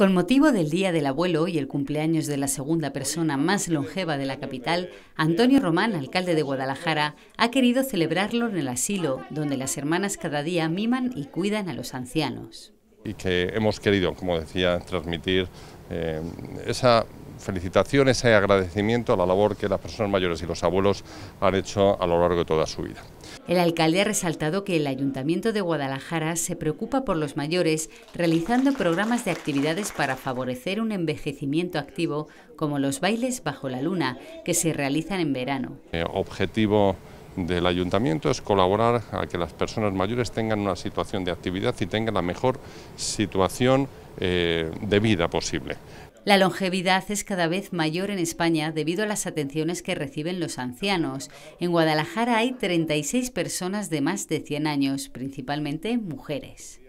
Con motivo del Día del Abuelo y el cumpleaños de la segunda persona más longeva de la capital, Antonio Román, alcalde de Guadalajara, ha querido celebrarlo en el asilo, donde las hermanas cada día miman y cuidan a los ancianos. Y que hemos querido, como decía, transmitir eh, esa felicitaciones y agradecimiento a la labor que las personas mayores y los abuelos han hecho a lo largo de toda su vida. El alcalde ha resaltado que el Ayuntamiento de Guadalajara se preocupa por los mayores realizando programas de actividades para favorecer un envejecimiento activo como los bailes bajo la luna que se realizan en verano. El eh, objetivo del ayuntamiento es colaborar a que las personas mayores tengan una situación de actividad y tengan la mejor situación eh, de vida posible. La longevidad es cada vez mayor en España debido a las atenciones que reciben los ancianos. En Guadalajara hay 36 personas de más de 100 años, principalmente mujeres.